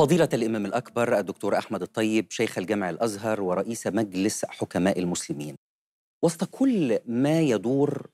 فضيلة الإمام الأكبر الدكتور أحمد الطيب شيخ الجامع الأزهر ورئيس مجلس حكماء المسلمين وسط كل ما يدور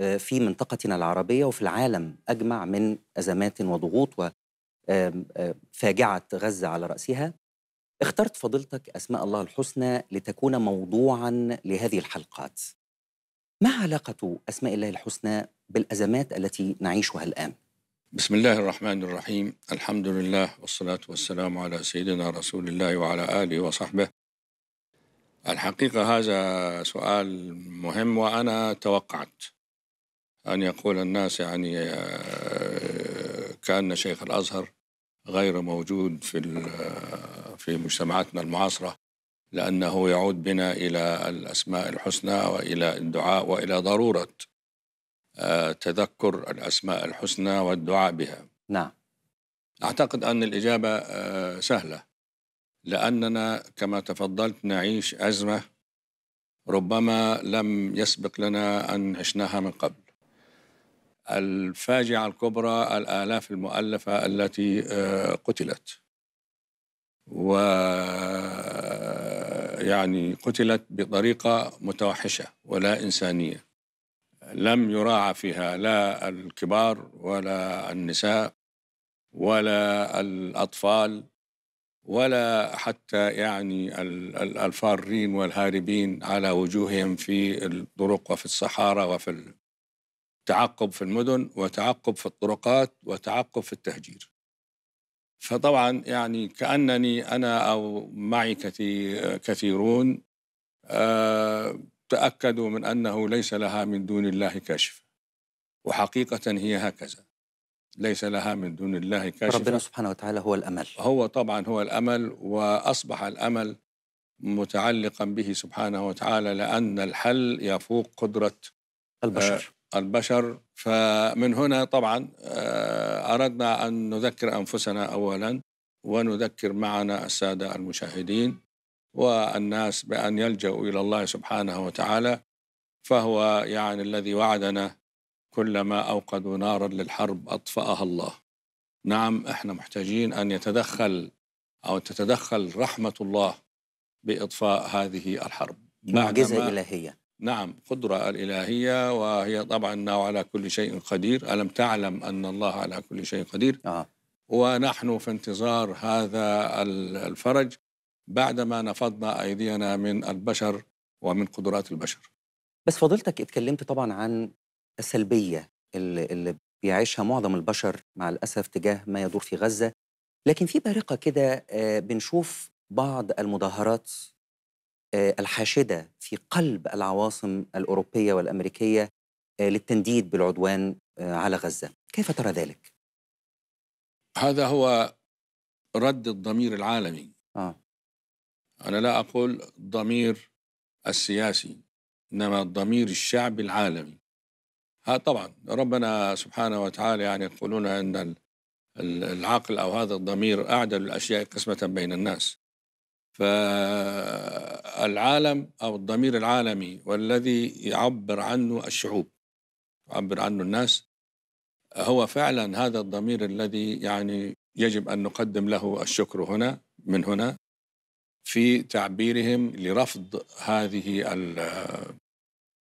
آه، في منطقتنا العربية وفي العالم أجمع من أزمات وضغوط وفاجعة آه، غزة على رأسها اخترت فضيلتك أسماء الله الحسنى لتكون موضوعا لهذه الحلقات ما علاقة أسماء الله الحسنى بالأزمات التي نعيشها الآن؟ بسم الله الرحمن الرحيم الحمد لله والصلاة والسلام على سيدنا رسول الله وعلى آله وصحبه الحقيقة هذا سؤال مهم وأنا توقعت أن يقول الناس يعني كأن شيخ الأزهر غير موجود في في مجتمعاتنا المعاصرة لأنه يعود بنا إلى الأسماء الحسنى وإلى الدعاء وإلى ضرورة تذكر الأسماء الحسنى والدعاء بها نعم أعتقد أن الإجابة آه، سهلة لأننا كما تفضلت نعيش أزمة ربما لم يسبق لنا أن عشناها من قبل الفاجعة الكبرى الآلاف المؤلفة التي آه، قتلت و آه، يعني قتلت بطريقة متوحشة ولا إنسانية لم يراعى فيها لا الكبار ولا النساء ولا الأطفال ولا حتى يعني الفارين والهاربين على وجوههم في الطرق وفي الصحارى وفي تعقب في المدن وتعقب في الطرقات وتعقب في التهجير فطبعا يعني كأنني أنا أو معي كثيرون آه، تأكدوا من أنه ليس لها من دون الله كاشفة وحقيقة هي هكذا ليس لها من دون الله كاشفة ربنا سبحانه وتعالى هو الأمل هو طبعا هو الأمل وأصبح الأمل متعلقا به سبحانه وتعالى لأن الحل يفوق قدرة آه، البشر آه البشر فمن هنا طبعا آه أردنا أن نذكر أنفسنا أولا ونذكر معنا السادة المشاهدين والناس بأن يلجأوا إلى الله سبحانه وتعالى فهو يعني الذي وعدنا كلما أوقدوا نارا للحرب أطفأها الله نعم احنا محتاجين أن يتدخل أو تتدخل رحمة الله بإطفاء هذه الحرب معجزة إلهية نعم قدرة الإلهية وهي طبعا أنه على كل شيء قدير ألم تعلم أن الله على كل شيء قدير آه. ونحن في انتظار هذا الفرج بعدما نفضنا أيدينا من البشر ومن قدرات البشر بس فضلتك اتكلمت طبعا عن السلبية اللي, اللي بيعيشها معظم البشر مع الأسف تجاه ما يدور في غزة لكن في بارقة كده آه، بنشوف بعض المظاهرات آه، الحاشدة في قلب العواصم الأوروبية والأمريكية آه، للتنديد بالعدوان على غزة كيف ترى ذلك؟ هذا هو رد الضمير العالمي آه. أنا لا أقول ضمير السياسي إنما الضمير الشعبي العالمي ها طبعا ربنا سبحانه وتعالى يعني يقولون أن العقل أو هذا الضمير أعدل الأشياء قسمة بين الناس فالعالم أو الضمير العالمي والذي يعبر عنه الشعوب يعبر عنه الناس هو فعلا هذا الضمير الذي يعني يجب أن نقدم له الشكر هنا من هنا في تعبيرهم لرفض هذه ال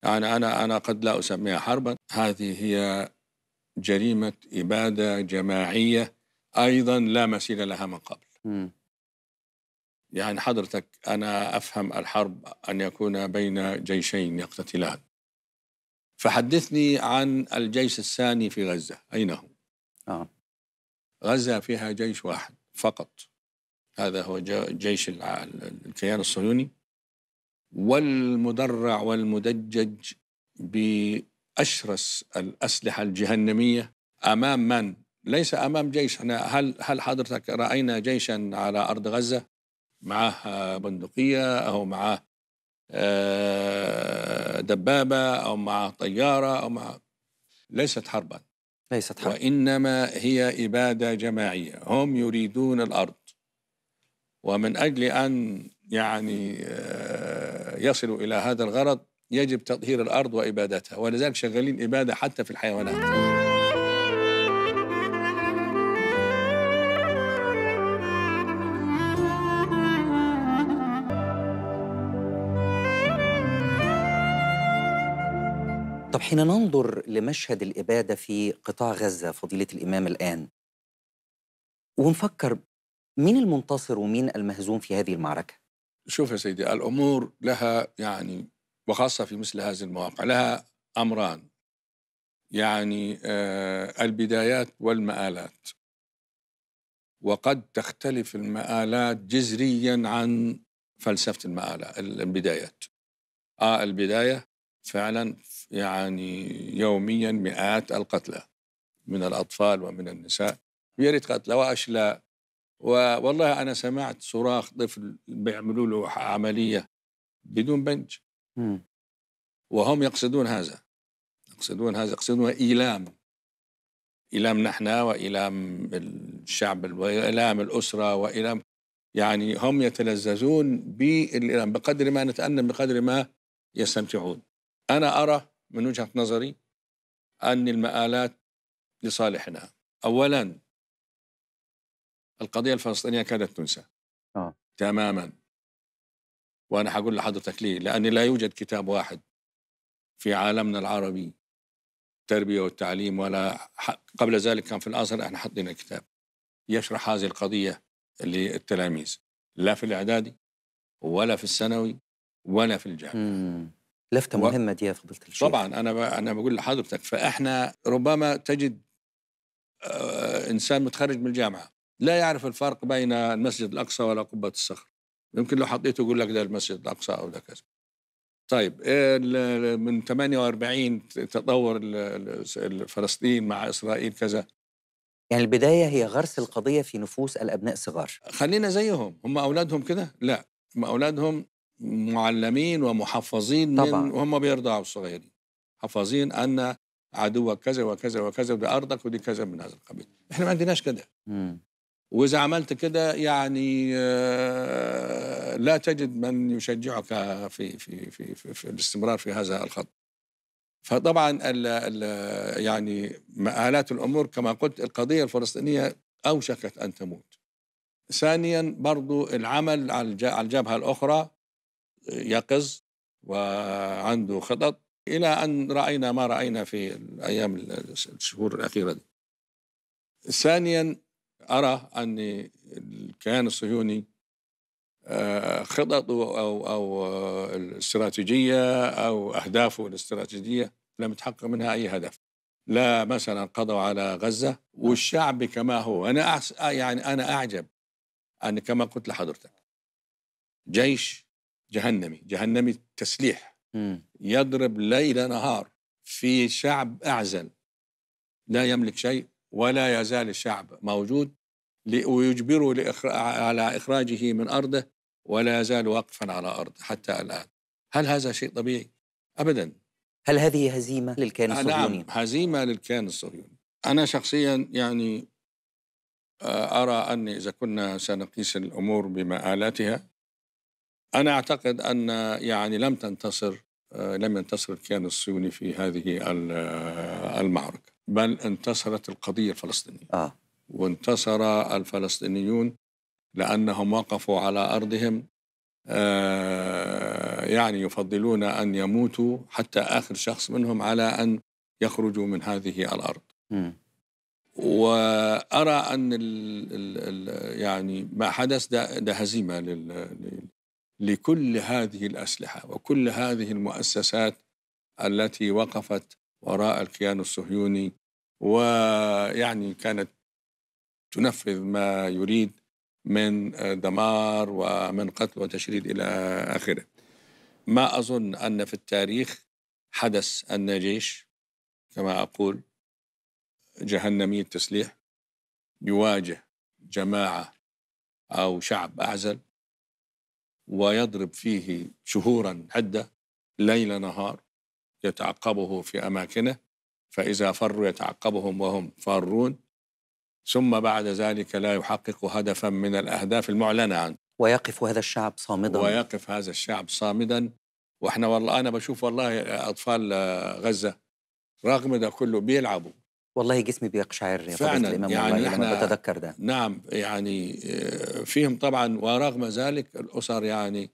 أنا أنا أنا قد لا أسميها حربا هذه هي جريمة إبادة جماعية أيضا لا مثيل لها من قبل م. يعني حضرتك أنا أفهم الحرب أن يكون بين جيشين يقتتلان فحدثني عن الجيش الثاني في غزة أين هو؟ آه. غزة فيها جيش واحد فقط هذا هو جيش الكيان الصهيوني والمدرع والمدجج بأشرس الأسلحة الجهنمية أمام من؟ ليس أمام جيشنا هل هل حضرتك رأينا جيشا على أرض غزة معه بندقية أو معه آه، دبابة أو معه طيارة أو معه ليست حربا ليست حرب وإنما هي إبادة جماعية هم يريدون الأرض ومن أجل أن يعني آه، يصلوا إلى هذا الغرض يجب تطهير الأرض وإبادتها ولذلك شغالين إبادة حتى في الحيوانات طب حين ننظر لمشهد الإبادة في قطاع غزة فضيلة الإمام الآن ونفكر مين المنتصر ومين المهزوم في هذه المعركة؟ شوف يا سيدي الأمور لها يعني وخاصة في مثل هذه المواقع لها أمران يعني آه البدايات والمآلات وقد تختلف المآلات جذريا عن فلسفة المآلات البدايات آه البداية فعلا يعني يوميا مئات القتلى من الأطفال ومن النساء ويريد قتلى وأشلاء والله انا سمعت صراخ طفل بيعملوا له عمليه بدون بنج وهم يقصدون هذا يقصدون هذا يقصدون ايلام ايلام نحن وايلام الشعب وايلام الاسره وايلام يعني هم يتلذذون بالايلام بقدر ما نتأنم بقدر ما يستمتعون انا ارى من وجهه نظري ان المآلات لصالحنا اولا القضية الفلسطينية كادت تنسى آه. تماما وأنا حقول لحضرتك ليه لأن لا يوجد كتاب واحد في عالمنا العربي التربية والتعليم ولا قبل ذلك كان في الأزهر احنا حطينا كتاب يشرح هذه القضية للتلاميذ لا في الإعدادي ولا في الثانوي ولا في الجامعة لفتة و... مهمة دي يا فضيلة الشيخ طبعا أنا ب... أنا بقول لحضرتك فإحنا ربما تجد آه، إنسان متخرج من الجامعة لا يعرف الفرق بين المسجد الأقصى ولا قبة الصخر يمكن لو حطيته يقول لك ده المسجد الأقصى أو ده كذا طيب إيه من 48 تطور فلسطين مع إسرائيل كذا يعني البداية هي غرس القضية في نفوس الأبناء الصغار خلينا زيهم هم أولادهم كده لا هم أولادهم معلمين ومحفظين طبعا. من وهم بيرضعوا الصغيرين حفظين أن عدوك كذا وكذا وكذا ودي أرضك ودي كذا من هذا القبيل احنا ما عندناش كده واذا عملت كده يعني آه، لا تجد من يشجعك في في في, في, في الاستمرار في هذا الخط. فطبعا ال ال يعني مآلات الامور كما قلت القضيه الفلسطينيه اوشكت ان تموت. ثانيا برضو العمل على الجبهه الاخرى آه، يقظ وعنده خطط الى ان راينا ما راينا في الايام الشهور الاخيره دي. ثانيا أرى أن الكيان الصهيوني آه، خططه أو أو آه، الاستراتيجية أو أهدافه الاستراتيجية لم يتحقق منها أي هدف لا مثلا قضوا على غزة نعم. والشعب كما هو أنا يعني أنا أعجب أن كما قلت لحضرتك جيش جهنمي جهنمي التسليح يضرب ليل نهار في شعب أعزل لا يملك شيء ولا يزال الشعب موجود ويجبره على إخراجه من أرضه ولا يزال واقفا على أرضه حتى الآن هل هذا شيء طبيعي؟ أبدا هل هذه هزيمة للكيان آه، الصهيوني؟ نعم هزيمة للكيان الصهيوني أنا شخصيا يعني آه، أرى أن إذا كنا سنقيس الأمور بمآلاتها أنا أعتقد أن يعني لم تنتصر آه، لم ينتصر الكيان الصهيوني في هذه المعركة بل انتصرت القضية الفلسطينية آه. وانتصر الفلسطينيون لأنهم وقفوا على أرضهم آه يعني يفضلون أن يموتوا حتى آخر شخص منهم على أن يخرجوا من هذه الأرض م. وأرى أن ال ال يعني ما حدث ده, ده هزيمة للـ لكل هذه الأسلحة وكل هذه المؤسسات التي وقفت وراء الكيان الصهيوني ويعني كانت تنفذ ما يريد من دمار ومن قتل وتشريد إلى آخره ما أظن أن في التاريخ حدث أن جيش كما أقول جهنمي التسليح يواجه جماعة أو شعب أعزل ويضرب فيه شهورا عدة ليل نهار يتعقبه في أماكنه فإذا فروا يتعقبهم وهم فارون ثم بعد ذلك لا يحقق هدفا من الأهداف المعلنة عنه ويقف هذا الشعب صامدا ويقف هذا الشعب صامدا واحنا والله انا بشوف والله اطفال غزه رغم ده كله بيلعبوا والله جسمي بيقشعر يا فعلا الامام يعني احنا بتذكر ده نعم يعني آه، فيهم طبعا ورغم ذلك الاسر يعني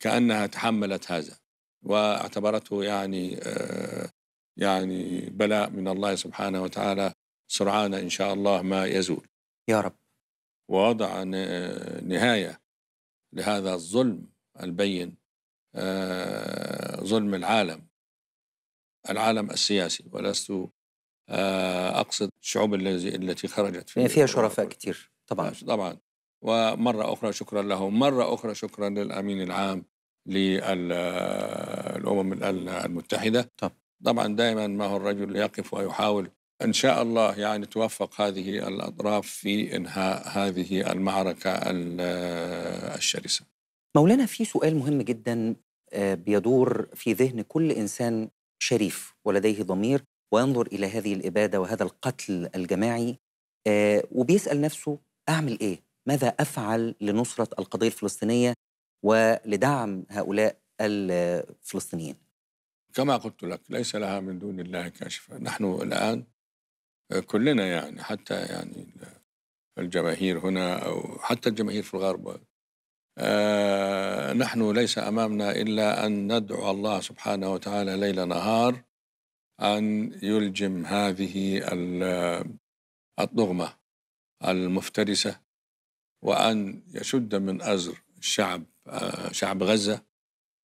كانها تحملت هذا واعتبرته يعني آه، يعني بلاء من الله سبحانه وتعالى سرعان إن شاء الله ما يزول يا رب ووضع نهاية لهذا الظلم البين آه، ظلم العالم العالم السياسي ولست آه، أقصد الشعوب الذي التي خرجت فيها فيها شرفاء كثير طبعا نعم، طبعا ومرة أخرى شكرا لهم مرة أخرى شكرا للأمين العام للامم المتحده طب. طبعا دائما ما هو الرجل يقف ويحاول ان شاء الله يعني توفق هذه الاطراف في انهاء هذه المعركه الشرسه. مولانا في سؤال مهم جدا آه، بيدور في ذهن كل انسان شريف ولديه ضمير وينظر الى هذه الاباده وهذا القتل الجماعي آه، وبيسال نفسه اعمل ايه؟ ماذا افعل لنصره القضيه الفلسطينيه ولدعم هؤلاء الفلسطينيين كما قلت لك ليس لها من دون الله كاشفة نحن الآن كلنا يعني حتى يعني الجماهير هنا أو حتى الجماهير في الغرب آه، نحن ليس أمامنا إلا أن ندعو الله سبحانه وتعالى ليل نهار أن يلجم هذه الضغمة المفترسة وأن يشد من أزر الشعب شعب غزة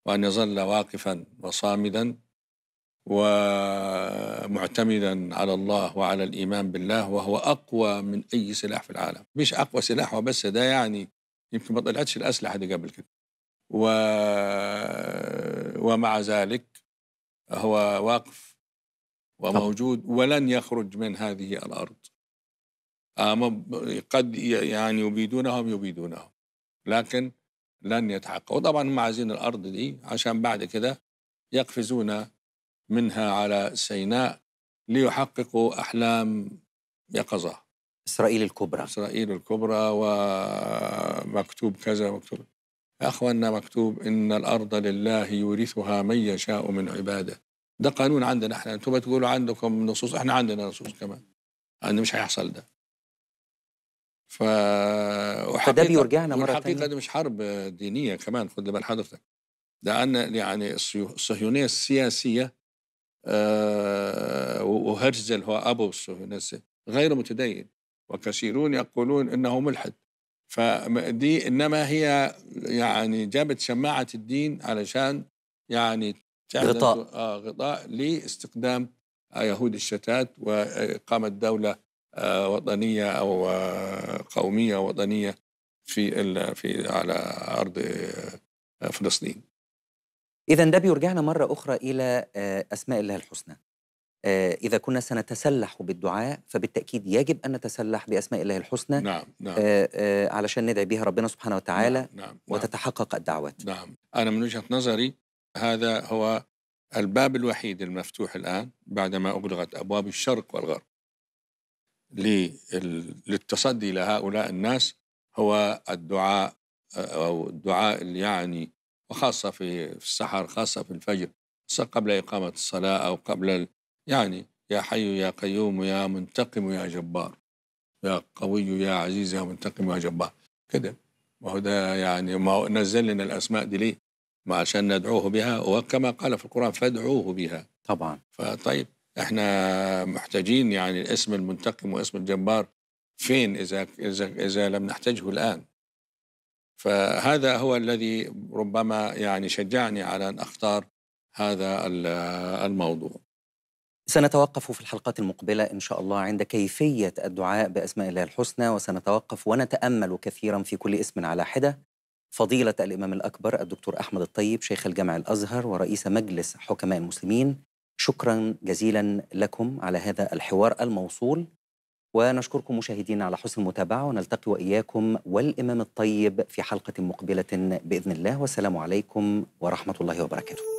وأن يظل واقفا وصامدا ومعتمدا على الله وعلى الإيمان بالله وهو أقوى من أي سلاح في العالم مش أقوى سلاح وبس ده يعني يمكن ما طلعتش الأسلحة دي قبل كده و... ومع ذلك هو واقف وموجود ولن يخرج من هذه الأرض آه، قد يعني يبيدونهم يبيدونهم لكن لن يتحققوا طبعا هم عايزين الأرض دي عشان بعد كده يقفزون منها على سيناء ليحققوا أحلام يقظة إسرائيل الكبرى إسرائيل الكبرى ومكتوب كذا مكتوب يا أخوانا مكتوب إن الأرض لله يورثها من يشاء من عباده ده قانون عندنا احنا انتم بتقولوا عندكم نصوص احنا عندنا نصوص كمان ان مش هيحصل ده ف فده بيرجعنا مره ثانيه دي مش حرب دينيه كمان خد بال حضرتك لان يعني الصهيونيه السياسيه آه، وهرزل هو ابو الصهيونيه غير متدين وكثيرون يقولون انه ملحد فدي انما هي يعني جابت شماعه الدين علشان يعني غطاء آه غطاء لاستخدام يهود الشتات واقامه دوله آه، وطنيه او آه، قوميه وطنيه في في على ارض آه، فلسطين. اذا ده بيرجعنا مره اخرى الى اسماء الله الحسنى. إذا كنا سنتسلح بالدعاء فبالتأكيد يجب أن نتسلح بأسماء الله الحسنى نعم نعم علشان ندعي بها ربنا سبحانه وتعالى نعم،, نعم نعم وتتحقق الدعوات نعم أنا من وجهة نظري هذا هو الباب الوحيد المفتوح الآن بعدما أغلقت أبواب الشرق والغرب للتصدي لهؤلاء الناس هو الدعاء أو الدعاء اللي يعني وخاصة في السحر خاصة في الفجر قبل إقامة الصلاة أو قبل يعني يا حي يا قيوم يا منتقم يا جبار يا قوي يا عزيز يا منتقم يا جبار كده ما هو ده يعني ما نزل لنا الأسماء دي ليه ما عشان ندعوه بها وكما قال في القرآن فادعوه بها طبعا فطيب احنا محتاجين يعني الاسم المنتقم واسم الجبار فين اذا اذا اذا لم نحتاجه الان فهذا هو الذي ربما يعني شجعني على ان اختار هذا الموضوع سنتوقف في الحلقات المقبلة إن شاء الله عند كيفية الدعاء بأسماء الله الحسنى وسنتوقف ونتأمل كثيرا في كل اسم على حدة فضيلة الإمام الأكبر الدكتور أحمد الطيب شيخ الجامع الأزهر ورئيس مجلس حكماء المسلمين شكرا جزيلا لكم على هذا الحوار الموصول ونشكركم مشاهدينا على حسن المتابعه ونلتقي واياكم والامام الطيب في حلقه مقبله باذن الله والسلام عليكم ورحمه الله وبركاته